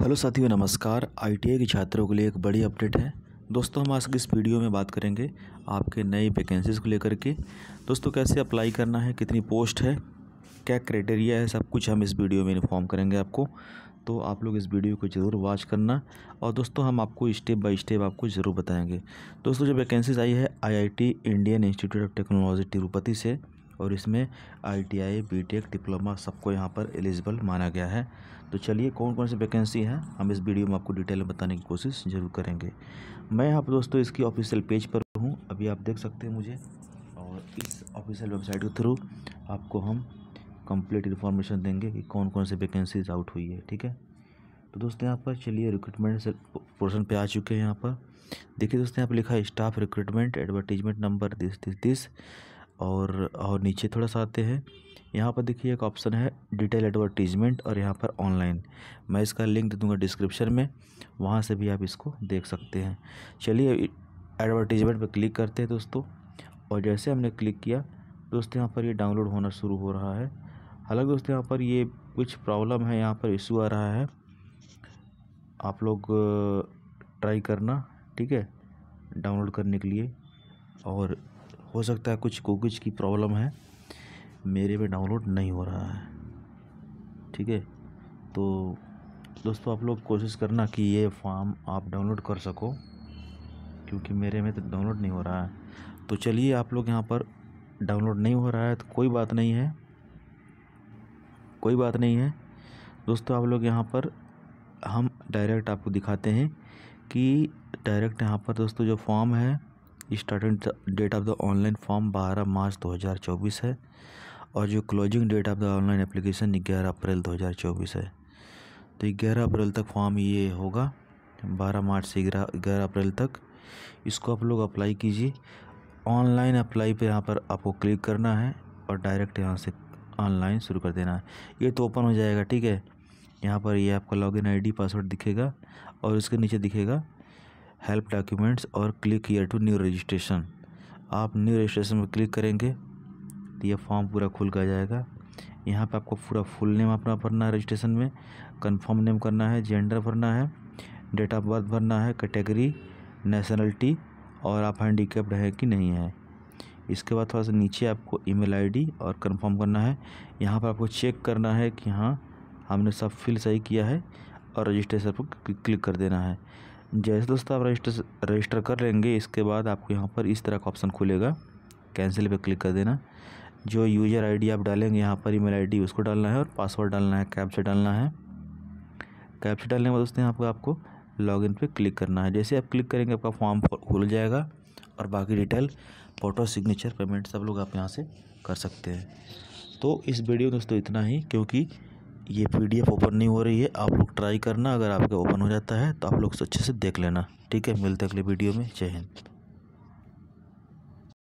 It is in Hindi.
हेलो साथियों नमस्कार आईटीआई के छात्रों के लिए एक बड़ी अपडेट है दोस्तों हम आज इस वीडियो में बात करेंगे आपके नई वैकेंसीज़ को लेकर के दोस्तों कैसे अप्लाई करना है कितनी पोस्ट है क्या क्राइटेरिया है सब कुछ हम इस वीडियो में इन्फॉर्म करेंगे आपको तो आप लोग इस वीडियो को ज़रूर वॉच करना और दोस्तों हम आपको स्टेप बाई स्टेप आपको ज़रूर बताएंगे दोस्तों जो वैकेंसीज आई है आई Indian institute of technology Tirupati से और इसमें आई बीटेक डिप्लोमा e सबको यहाँ पर एलिजिबल माना गया है तो चलिए कौन कौन सी वैकेंसी है हम इस वीडियो में आपको डिटेल में बताने की कोशिश ज़रूर करेंगे मैं यहाँ पर दोस्तों इसकी ऑफिशियल पेज पर हूँ अभी आप देख सकते हैं मुझे और इस ऑफिशियल वेबसाइट के थ्रू आपको हम कंप्लीट इन्फॉर्मेशन देंगे कि कौन कौन से वैकेंसीज आउट हुई है ठीक है तो दोस्तों यहाँ पर चलिए रिक्रूटमेंट पोर्सन पर आ चुके हैं यहाँ पर देखिए दोस्तों यहाँ पर लिखा है staff recruitment advertisement number this this this और और नीचे थोड़ा सा आते हैं यहाँ पर देखिए एक ऑप्शन है डिटेल एडवर्टीजमेंट और यहाँ पर ऑनलाइन मैं इसका लिंक दे दूँगा डिस्क्रिप्शन में वहाँ से भी आप इसको देख सकते हैं चलिए एडवर्टीजमेंट पर क्लिक करते हैं दोस्तों और जैसे हमने क्लिक किया दोस्तों यहाँ पर ये डाउनलोड होना शुरू हो रहा है हालाँकि दोस्तों यहाँ पर ये कुछ प्रॉब्लम है यहाँ पर इशू आ रहा है आप लोग ट्राई करना ठीक है डाउनलोड करने के लिए और हो सकता है कुछ कुकीज की प्रॉब्लम है मेरे में डाउनलोड नहीं हो रहा है ठीक है तो दोस्तों आप लोग कोशिश करना कि ये फॉर्म आप डाउनलोड कर सको क्योंकि मेरे में तो डाउनलोड नहीं हो रहा है तो चलिए आप लोग यहाँ पर डाउनलोड नहीं हो रहा है तो कोई बात नहीं है कोई बात नहीं है दोस्तों आप लोग यहाँ पर हम डायरेक्ट आपको दिखाते हैं कि डायरेक्ट यहाँ पर दोस्तों जो फॉर्म है starting date of the online form बारह मार्च 2024 है और जो closing date of the online application ग्यारह अप्रैल 2024 है तो ग्यारह अप्रैल तक फॉर्म ये होगा बारह मार्च से ग्यारह अप्रैल तक इसको आप लोग अप्लाई कीजिए ऑनलाइन अप्लाई पे यहाँ पर आपको क्लिक करना है और डायरेक्ट यहाँ से ऑनलाइन शुरू कर देना है ये तो ओपन हो जाएगा ठीक है यहाँ पर ये यह आपका लॉगिन आईडी पासवर्ड दिखेगा और इसके नीचे दिखेगा हेल्प डॉक्यूमेंट्स और click here to new registration आप न्यू रजिस्ट्रेशन पर क्लिक करेंगे तो यह फॉर्म पूरा खुल कर जाएगा यहाँ पे आपको पूरा फुल नेम अपना भरना है रजिस्ट्रेशन में कंफर्म नेम करना है जेंडर भरना है डेट ऑफ बर्थ भरना है कैटेगरी नेशनलिटी और आप हैंडीकेप्ड है कि नहीं है इसके बाद थोड़ा सा नीचे आपको ईमेल आईडी और कंफर्म करना है यहाँ पर आपको चेक करना है कि हाँ हमने सब फिल सही किया है और रजिस्ट्रेशन पर क्लिक कर देना है जैसे दोस्तों आप रजिस्टर रजिस्टर कर लेंगे इसके बाद आपको यहाँ पर इस तरह का ऑप्शन खुलेगा कैंसिल पे क्लिक कर देना जो यूज़र आईडी आप डालेंगे यहाँ पर ईमेल आईडी उसको डालना है और पासवर्ड डालना है कैप से डालना है कैप से डालने के बाद दोस्तों यहाँ पर आपको लॉगिन पे क्लिक करना है जैसे आप क्लिक करेंगे आपका फॉर्म खुल जाएगा और बाकी डिटेल फोटो सिग्नेचर पेमेंट सब लोग आप यहाँ से कर सकते हैं तो इस वीडियो में दोस्तों इतना ही क्योंकि ये पी ओपन नहीं हो रही है आप लोग ट्राई करना अगर आपके ओपन हो जाता है तो आप लोग अच्छे से देख लेना ठीक है मिलते अगले वीडियो में जय हिंद